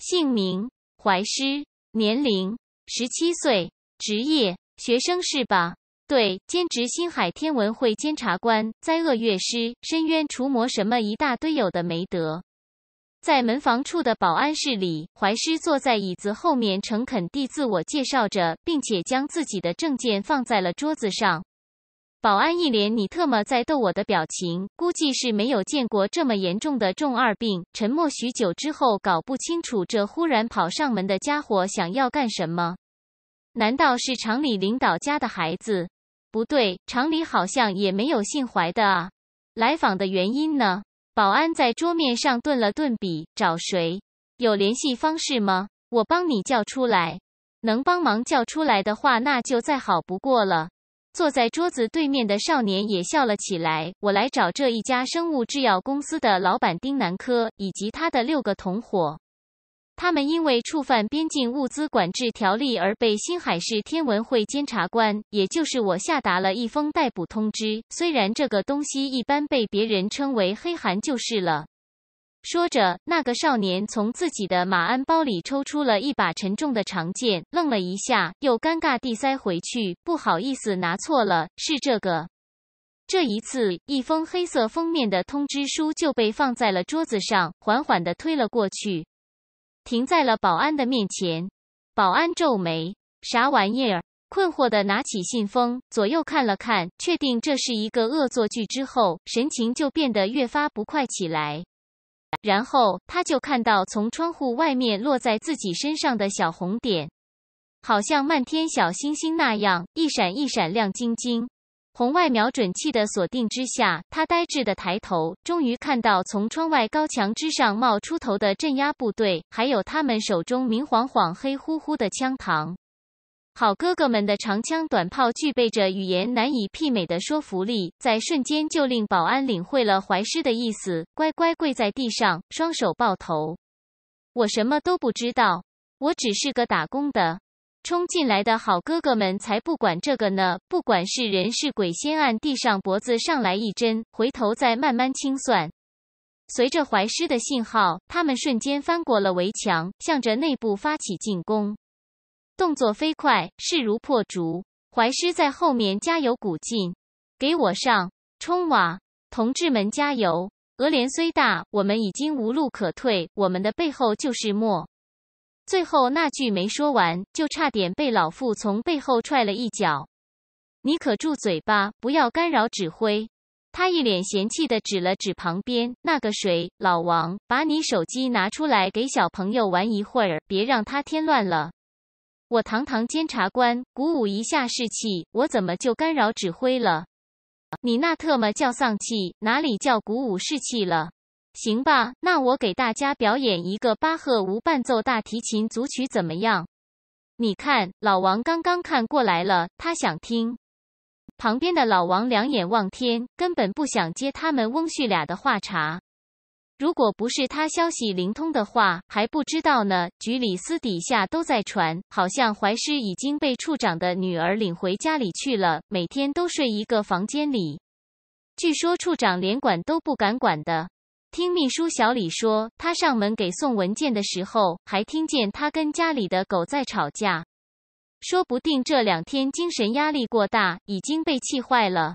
姓名怀师，年龄十七岁，职业学生是吧？对，兼职星海天文会监察官、灾厄乐师、深渊除魔什么一大堆有的没得。在门房处的保安室里，怀师坐在椅子后面，诚恳地自我介绍着，并且将自己的证件放在了桌子上。保安一脸你特么在逗我的表情，估计是没有见过这么严重的重二病。沉默许久之后，搞不清楚这忽然跑上门的家伙想要干什么？难道是厂里领导家的孩子？不对，厂里好像也没有姓怀的啊。来访的原因呢？保安在桌面上顿了顿笔，找谁？有联系方式吗？我帮你叫出来。能帮忙叫出来的话，那就再好不过了。坐在桌子对面的少年也笑了起来。我来找这一家生物制药公司的老板丁南科以及他的六个同伙，他们因为触犯边境物资管制条例而被新海市天文会监察官，也就是我下达了一封逮捕通知。虽然这个东西一般被别人称为黑函，就是了。说着，那个少年从自己的马鞍包里抽出了一把沉重的长剑，愣了一下，又尴尬地塞回去，不好意思拿错了，是这个。这一次，一封黑色封面的通知书就被放在了桌子上，缓缓地推了过去，停在了保安的面前。保安皱眉，啥玩意儿？困惑地拿起信封，左右看了看，确定这是一个恶作剧之后，神情就变得越发不快起来。然后他就看到从窗户外面落在自己身上的小红点，好像漫天小星星那样一闪一闪亮晶晶。红外瞄准器的锁定之下，他呆滞的抬头，终于看到从窗外高墙之上冒出头的镇压部队，还有他们手中明晃晃、黑乎乎的枪膛。好哥哥们的长枪短炮具备着语言难以媲美的说服力，在瞬间就令保安领会了怀师的意思，乖乖跪在地上，双手抱头。我什么都不知道，我只是个打工的。冲进来的好哥哥们才不管这个呢，不管是人是鬼，先按地上脖子上来一针，回头再慢慢清算。随着怀师的信号，他们瞬间翻过了围墙，向着内部发起进攻。动作飞快，势如破竹。怀师在后面加油鼓劲：“给我上，冲啊！同志们加油！俄联虽大，我们已经无路可退。我们的背后就是墨。最后那句没说完，就差点被老傅从背后踹了一脚。“你可住嘴巴，不要干扰指挥。”他一脸嫌弃的指了指旁边那个谁，“老王，把你手机拿出来，给小朋友玩一会儿，别让他添乱了。”我堂堂监察官，鼓舞一下士气，我怎么就干扰指挥了？你那特么叫丧气，哪里叫鼓舞士气了？行吧，那我给大家表演一个巴赫无伴奏大提琴组曲怎么样？你看，老王刚刚看过来了，他想听。旁边的老王两眼望天，根本不想接他们翁婿俩的话茬。如果不是他消息灵通的话，还不知道呢。局里私底下都在传，好像怀师已经被处长的女儿领回家里去了，每天都睡一个房间里。据说处长连管都不敢管的。听秘书小李说，他上门给送文件的时候，还听见他跟家里的狗在吵架。说不定这两天精神压力过大，已经被气坏了。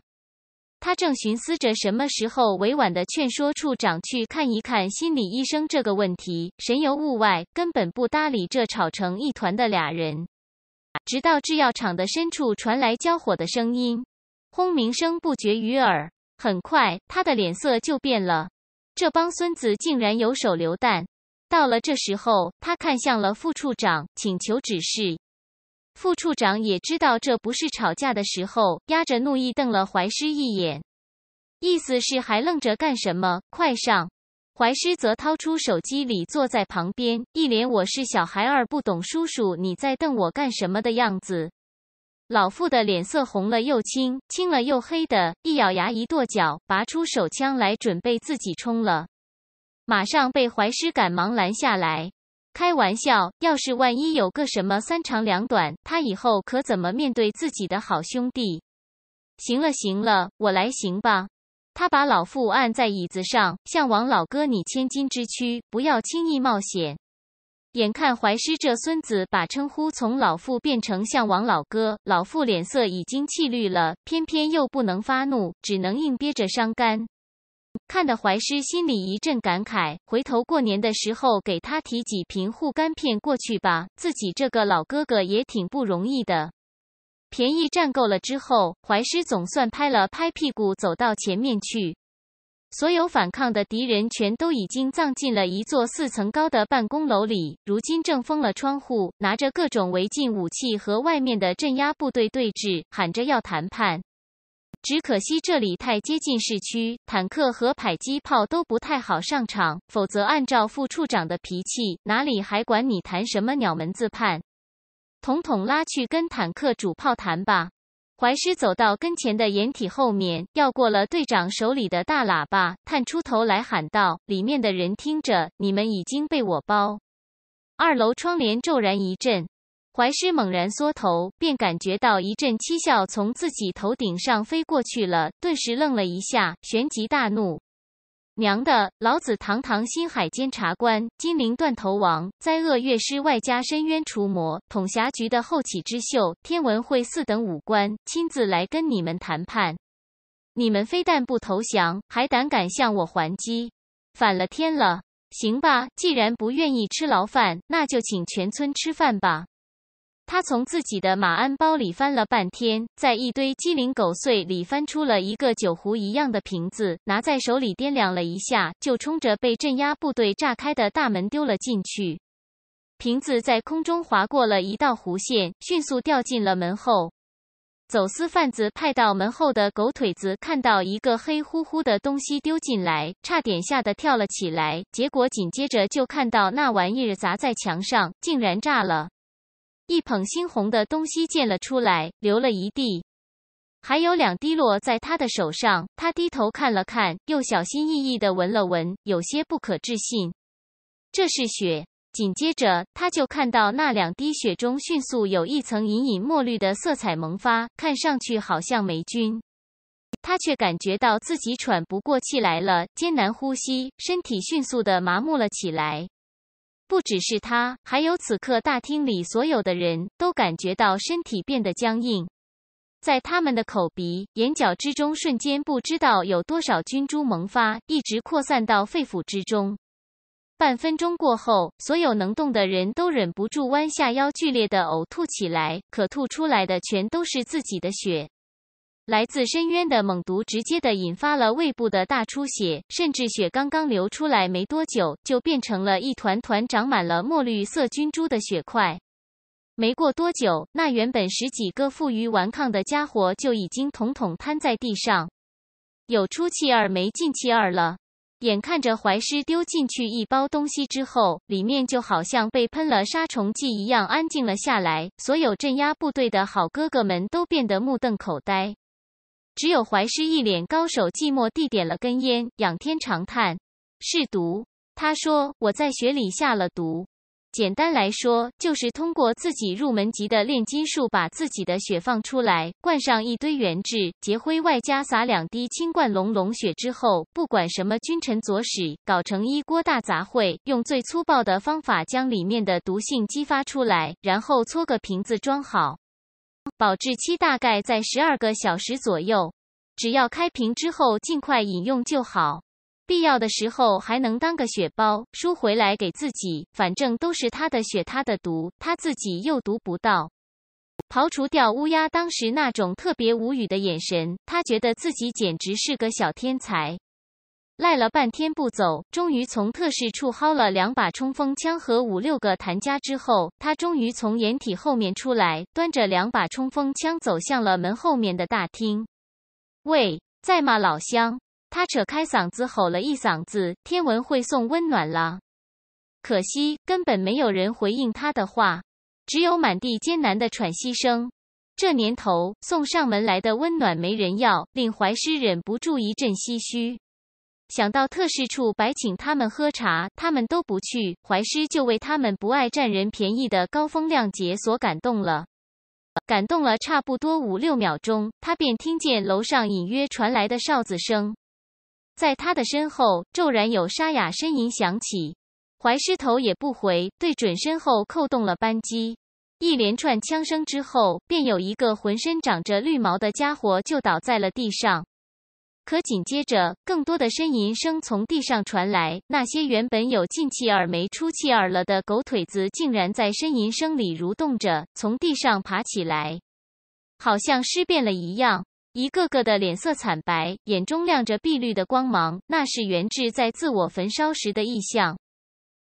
他正寻思着什么时候委婉的劝说处长去看一看心理医生这个问题，神游物外，根本不搭理这吵成一团的俩人。直到制药厂的深处传来交火的声音，轰鸣声不绝于耳。很快，他的脸色就变了。这帮孙子竟然有手榴弹！到了这时候，他看向了副处长，请求指示。副处长也知道这不是吵架的时候，压着怒意瞪了怀师一眼，意思是还愣着干什么？快上！怀师则掏出手机，里坐在旁边，一脸我是小孩儿不懂，叔叔你在瞪我干什么的样子。老妇的脸色红了又青，青了又黑的，一咬牙，一跺脚，拔出手枪来准备自己冲了，马上被怀师赶忙拦下来。开玩笑，要是万一有个什么三长两短，他以后可怎么面对自己的好兄弟？行了行了，我来行吧。他把老父按在椅子上，向王老哥：“你千金之躯，不要轻易冒险。”眼看怀师这孙子把称呼从老父变成向王老哥，老父脸色已经气绿了，偏偏又不能发怒，只能硬憋着伤肝。看的怀师心里一阵感慨，回头过年的时候给他提几瓶护肝片过去吧，自己这个老哥哥也挺不容易的。便宜占够了之后，怀师总算拍了拍屁股，走到前面去。所有反抗的敌人全都已经葬进了一座四层高的办公楼里，如今正封了窗户，拿着各种违禁武器和外面的镇压部队对峙，喊着要谈判。只可惜这里太接近市区，坦克和迫击炮都不太好上场。否则，按照副处长的脾气，哪里还管你谈什么鸟门子判，统统拉去跟坦克主炮谈吧。怀师走到跟前的掩体后面，要过了队长手里的大喇叭，探出头来喊道：“里面的人听着，你们已经被我包。”二楼窗帘骤然一震。怀师猛然缩头，便感觉到一阵七笑从自己头顶上飞过去了，顿时愣了一下，旋即大怒：“娘的老子，堂堂新海监察官、金陵断头王、灾厄乐师，外加深渊除魔、统辖局的后起之秀、天文会四等武官，亲自来跟你们谈判，你们非但不投降，还胆敢向我还击，反了天了！行吧，既然不愿意吃牢饭，那就请全村吃饭吧。”他从自己的马鞍包里翻了半天，在一堆鸡零狗碎里翻出了一个酒壶一样的瓶子，拿在手里掂量了一下，就冲着被镇压部队炸开的大门丢了进去。瓶子在空中划过了一道弧线，迅速掉进了门后。走私贩子派到门后的狗腿子看到一个黑乎乎的东西丢进来，差点吓得跳了起来。结果紧接着就看到那玩意儿砸在墙上，竟然炸了。一捧猩红的东西溅了出来，流了一地，还有两滴落在他的手上。他低头看了看，又小心翼翼的闻了闻，有些不可置信。这是血。紧接着，他就看到那两滴血中迅速有一层隐隐墨绿的色彩萌发，看上去好像霉菌。他却感觉到自己喘不过气来了，艰难呼吸，身体迅速的麻木了起来。不只是他，还有此刻大厅里所有的人都感觉到身体变得僵硬，在他们的口鼻、眼角之中，瞬间不知道有多少菌株萌发，一直扩散到肺腑之中。半分钟过后，所有能动的人都忍不住弯下腰，剧烈的呕吐起来，可吐出来的全都是自己的血。来自深渊的猛毒直接的引发了胃部的大出血，甚至血刚刚流出来没多久，就变成了一团团长满了墨绿色菌株的血块。没过多久，那原本十几个负隅顽抗的家伙就已经统统瘫在地上，有出气儿没进气儿了。眼看着怀师丢进去一包东西之后，里面就好像被喷了杀虫剂一样安静了下来，所有镇压部队的好哥哥们都变得目瞪口呆。只有怀师一脸高手寂寞地点了根烟，仰天长叹：“是毒。”他说：“我在雪里下了毒。简单来说，就是通过自己入门级的炼金术，把自己的血放出来，灌上一堆原质结灰，外加撒两滴青冠龙龙血之后，不管什么君臣佐使，搞成一锅大杂烩，用最粗暴的方法将里面的毒性激发出来，然后搓个瓶子装好。”保质期大概在十二个小时左右，只要开瓶之后尽快饮用就好。必要的时候还能当个血包输回来给自己，反正都是他的血，他的毒，他自己又毒不到。刨除掉乌鸦当时那种特别无语的眼神，他觉得自己简直是个小天才。赖了半天不走，终于从特事处薅了两把冲锋枪和五六个弹夹之后，他终于从掩体后面出来，端着两把冲锋枪走向了门后面的大厅。喂，在吗，老乡？他扯开嗓子吼了一嗓子：“天文会送温暖了。”可惜根本没有人回应他的话，只有满地艰难的喘息声。这年头送上门来的温暖没人要，令怀师忍不住一阵唏嘘。想到特事处白请他们喝茶，他们都不去，怀师就为他们不爱占人便宜的高风亮节所感动了，感动了差不多五六秒钟，他便听见楼上隐约传来的哨子声，在他的身后骤然有沙哑呻吟响起，怀师头也不回，对准身后扣动了扳机，一连串枪声之后，便有一个浑身长着绿毛的家伙就倒在了地上。可紧接着，更多的呻吟声从地上传来。那些原本有进气耳没出气耳了的狗腿子，竟然在呻吟声里蠕动着从地上爬起来，好像尸变了一样。一个个的脸色惨白，眼中亮着碧绿的光芒，那是元志在自我焚烧时的异象。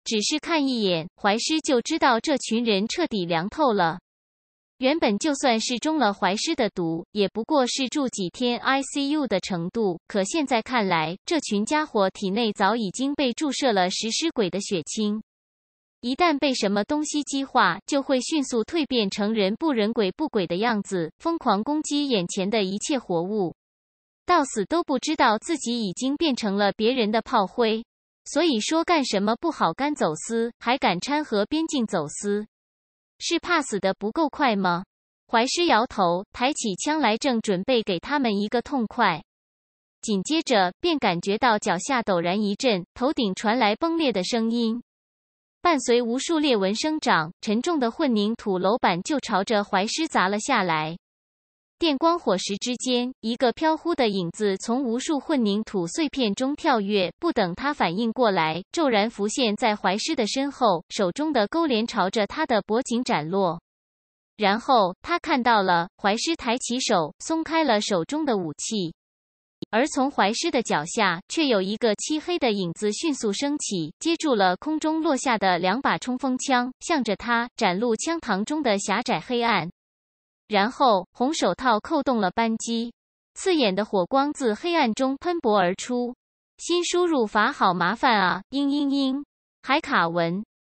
只是看一眼，怀师就知道这群人彻底凉透了。原本就算是中了怀尸的毒，也不过是住几天 ICU 的程度。可现在看来，这群家伙体内早已经被注射了食尸鬼的血清，一旦被什么东西激化，就会迅速蜕变成人不人鬼不鬼的样子，疯狂攻击眼前的一切活物，到死都不知道自己已经变成了别人的炮灰。所以说，干什么不好干走私，还敢掺和边境走私？是怕死的不够快吗？怀师摇头，抬起枪来，正准备给他们一个痛快，紧接着便感觉到脚下陡然一震，头顶传来崩裂的声音，伴随无数裂纹生长，沉重的混凝土楼板就朝着怀师砸了下来。电光火石之间，一个飘忽的影子从无数混凝土碎片中跳跃，不等他反应过来，骤然浮现在怀师的身后，手中的钩镰朝着他的脖颈斩落。然后他看到了怀师抬起手，松开了手中的武器，而从怀师的脚下却有一个漆黑的影子迅速升起，接住了空中落下的两把冲锋枪，向着他展露枪膛中的狭窄黑暗。然后，红手套扣动了扳机，刺眼的火光自黑暗中喷薄而出。新输入法好麻烦啊！嘤嘤嘤，还卡文。